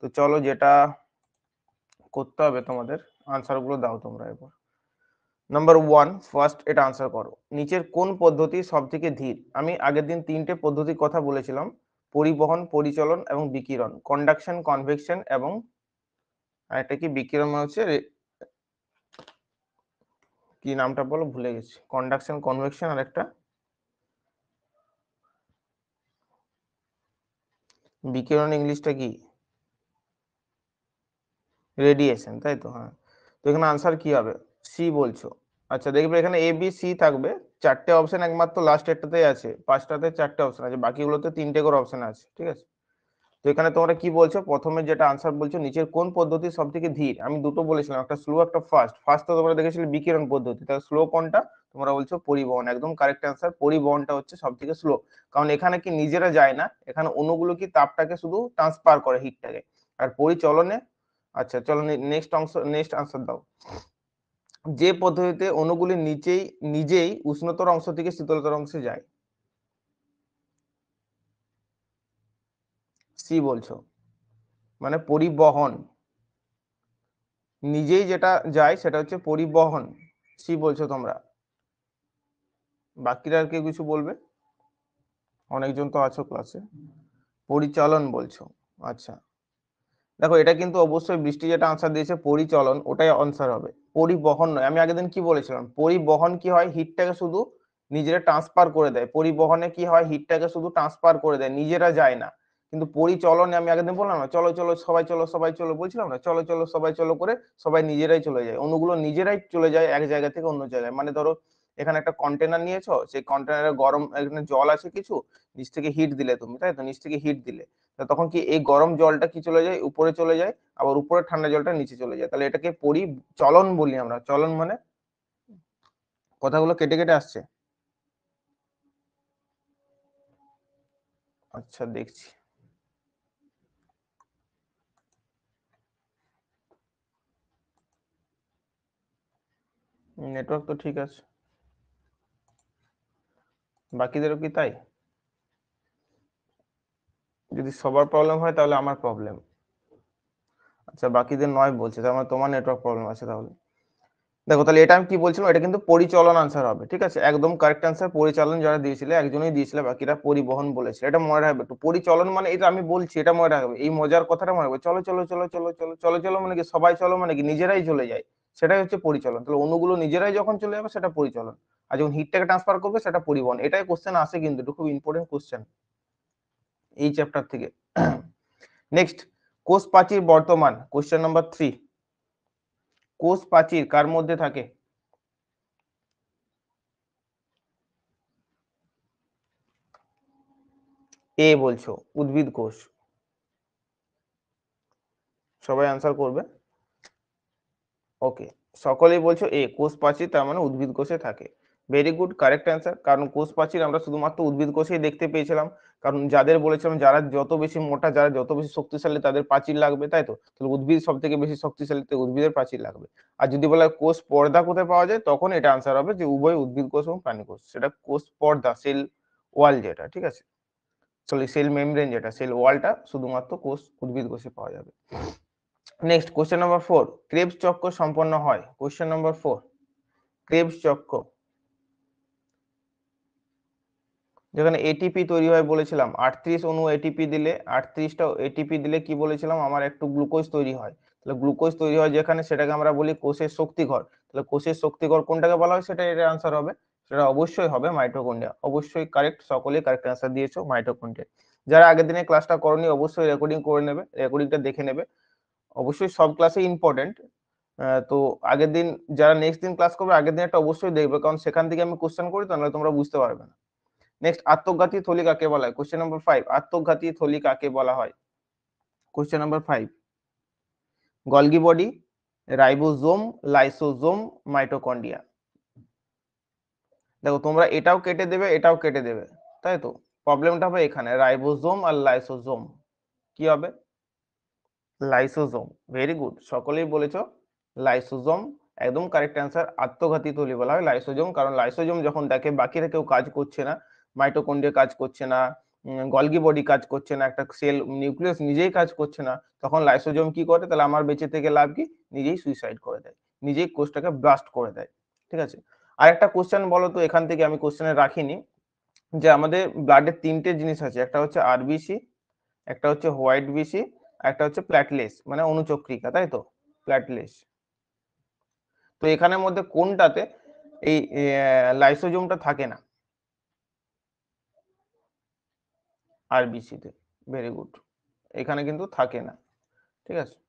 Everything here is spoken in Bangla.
তো চলো যেটা করতে হবে তোমাদের গুলো দাও তোমরা এরপর নাম্বার ওয়ান ফার্স্ট এটা আনসার করো নিচের কোন পদ্ধতি সব থেকে ধীর আমি আগের দিন তিনটে পদ্ধতির কথা বলেছিলাম পরিবহন পরিচলন এবং বিকিরণ কন্ডাকশন কনভেকশন এবং এটা কি বিকিরণ মানে হচ্ছে কি নামটা বলো ভুলে গেছি কন্ডাকশন কনভেকশন আর একটা বিকিরণ ইংলিশটা কি রেডিয়েশন তাই তো হ্যাঁ তো এখানে আনসার কি হবে সি বলছো আচ্ছা দেখবে এখানে এ বি সি থাকবে চারটে অপশন একমাত্র লাস্ট একটাতেই আছে পাঁচটাতে চারটে অপশন আছে বাকিগুলোতে তিনটে করে অপশন আছে ঠিক আছে তো এখানে তোমরা কি বলছো প্রথমে যেটা আনসার বলছো নিচের কোন পদ্ধতি সব থেকে ধীর আমি দুটো বলেছিলাম একটা স্লো একটা ফাস্ট ফাস্ট তো তোমরা দেখেছিলে বিকিরণ পদ্ধতি তাহলে স্লো কোনটা তোমরা বলছো পরিবহন একদম কারেক্ট অ্যান্সার পরিবহনটা হচ্ছে সব থেকে স্লো কারণ এখানে কি নিজেরা যায় না এখানে অনুগুলো কি তাপটাকে শুধু ট্রান্সফার করে হিটটাকে আর পরিচলনে আচ্ছা চলো নেক্সট অংশ নেক্সট আনসার দাও যে পদ্ধতিতে অনুগুলি নিচেই নিজেই উষ্ণতর অংশ থেকে শীতলতর অংশে যায় সি বলছো মানে পরিবহন নিজেই যেটা যায় সেটা হচ্ছে পরিবহন সি বলছো তোমরা বাকিরা আর কে কিছু বলবে অনেকজন তো আছো ক্লাসে পরিচালন বলছো আচ্ছা দেখো এটা কিন্তু অবশ্যই বৃষ্টি যেটা আনসার দিয়েছে পরিচলন ওটাই আনসার হবে পরিবহন নয় আমি আগের দিন কি বলেছিলাম পরিবহন কি হয় হিটটাকে শুধু নিজেরা ট্রান্সফার করে দেয় পরিবহনে কি হয় হিটটাকে শুধু ট্রান্সফার করে দেয় নিজেরা যায় না কিন্তু পরিচলনে আমি আগের দিন বললাম না চলো চলো সবাই চলো সবাই চলো বলছিলাম না চলো চলো সবাই চলো করে সবাই নিজেরাই চলে যায় অনুগুলো নিজেরাই চলে যায় এক জায়গা থেকে অন্য জায়গায় মানে ধরো এখানে একটা কন্টেনার নিয়েছো সেই কন্টেনারে গরম এখানে জল আছে কিছু নিচ থেকে হিট দিলে তুমি তাই তো নিচ থেকে হিট দিলে তখন কি এই গরম জলটা কি চলে যায় উপরে চলে যায় আবার উপরে ঠান্ডা জলটা নিচে চলে যায় তাহলে এটাকে পরি চলন বলি আমরা চলন মানে কথাগুলো কেটে কেটে আসছে আচ্ছা দেখছি নেটওয়ার্ক তো ঠিক আছে বাকিদেরও কি তাই যদি সবার প্রবলেম হয় তাহলে আমার প্রবলেম আচ্ছা বাকিদের নয় বলছে তার মানে তোমার নেটওয়ার্ক প্রবলেম আছে তাহলে দেখো তাহলে এটা আমি কি বলছিলাম এটা কিন্তু পরিচালন আনসার হবে ঠিক আছে একদম কারেক্ট আনসার পরিচালন যারা দিয়েছিল একজনই দিয়েছিল বাকিরা পরিবহন বলেছিল এটা মনে রাখবে একটু পরিচালন মানে এটা আমি বলছি এটা মনে রাখবে এই মজার কথাটা মনে রাখবে চলো চলো চলো চলো চলো চলো চলো মানে কি সবাই চলো মানে কি নিজেরাই চলে যায় সেটাই হচ্ছে পরিচালন তাহলে অনুগুলো নিজেরাই যখন চলে যাবে সেটা পরিচালন আর যখন হিটটাকে ট্রান্সফার করবে সেটা পরিবহন এটাই কোশ্চেন আসে কিন্তু এটা খুব ইম্পর্টেন্ট কোশ্চেন এই চ্যাপ্টার থেকে নেক্সট কোষ প্রাচীর বর্তমান কোশ্চেন নাম্বার থ্রি কোষ প্রাচীর কার মধ্যে থাকে এ বলছো উদ্ভিদ কোষ সবাই আনসার করবে ওকে সকলেই বলছো এ কোষ প্রাচীর তার মানে উদ্ভিদ কোষে থাকে ভেরি গুড কারেক্ট অ্যান্সার কারণ কোষ প্রাচীর আমরা শুধুমাত্র উদ্ভিদ কোষেই দেখতে পেয়েছিলাম কারণ যাদের বলেছিলাম যারা যত বেশি মোটা যারা যত বেশি শক্তিশালী তাদের প্রাচীর লাগবে তাই তো তাহলে উদ্ভিদ সব থেকে বেশি শক্তিশালী তো উদ্ভিদের প্রাচীর লাগবে আর যদি বলা হয় কোষ পর্দা কোথায় পাওয়া যায় তখন এটা আনসার হবে যে উভয় উদ্ভিদ কোষ এবং প্রাণী কোষ সেটা কোষ পর্দা সেল ওয়াল যেটা ঠিক আছে সরি সেল মেমব্রেন যেটা সেল ওয়ালটা শুধুমাত্র কোষ উদ্ভিদ কোষে পাওয়া যাবে next question number four Krebs চক্র সম্পন্ন হয় কোশ্চেন নাম্বার ফোর ক্রেবস চক্র যেখানে এটিপি তৈরি হয় বলেছিলাম আটত্রিশ অনু এটিপি দিলে আটত্রিশটা এটিপি দিলে কি বলেছিলাম আমার একটু গ্লুকোজ তৈরি হয় তাহলে গ্লুকোজ তৈরি হয় যেখানে সেটাকে আমরা বলি কোষের শক্তিঘর তাহলে কোষের শক্তিঘর কোনটাকে বলা হয় সেটা এটা আনসার হবে সেটা অবশ্যই হবে মাইটোকন্ডিয়া অবশ্যই কারেক্ট সকলেই কারেক্ট আনসার দিয়েছো মাইটোকন্ডিয়া যারা আগের দিনে ক্লাসটা করনি অবশ্যই রেকর্ডিং করে নেবে রেকর্ডিংটা দেখে নেবে অবশ্যই সব ক্লাসে ইম্পর্টেন্ট তো আগের দিন যারা নেক্সট দিন ক্লাস করবে আগের দিন একটা অবশ্যই দেখবে কারণ সেখান থেকে আমি কোশ্চেন করি তাহলে তোমরা বুঝতে পারবে না নেক্সট আত্মঘাতী থলি কাকে বলা হয় কোশ্চেন নম্বর ফাইভ আত্মঘাতী থলি কাকে বলা হয় question number five Golgi body ribosome lysosome mitochondria দেখো তোমরা এটাও কেটে দেবে এটাও কেটে দেবে তাই তো প্রবলেমটা হবে এখানে রাইবোজোম আর লাইসোজোম কি হবে লাইসোজোম ভেরি গুড সকলেই বলেছো লাইসোজোম একদম কারেক্ট অ্যান্সার আত্মঘাতী থলি বলা হয় লাইসোজোম কারণ লাইসোজোম যখন দেখে বাকিরা কেউ কাজ করছে না মাইটোকন্ডিয়া কাজ করছে না গলগি বডি কাজ করছে না একটা সেল নিউক্লিয়াস নিজেই কাজ করছে না তখন লাইসোজোম কি করে তাহলে আমার বেঁচে থেকে লাভ কি নিজেই সুইসাইড করে দেয় নিজেই কোষটাকে ব্লাস্ট করে দেয় ঠিক আছে আর একটা কোশ্চেন বলো তো এখান থেকে আমি কোশ্চেনে রাখিনি যে আমাদের ব্লাডের তিনটে জিনিস আছে একটা হচ্ছে আরবিসি একটা হচ্ছে হোয়াইট বিসি একটা হচ্ছে প্ল্যাটলেস মানে অনুচক্রিকা তাই তো প্ল্যাটলেস তো এখানের মধ্যে কোনটাতে এই লাইসোজোমটা থাকে না আরবিসিতে ভেরি গুড এখানে কিন্তু থাকে না ঠিক আছে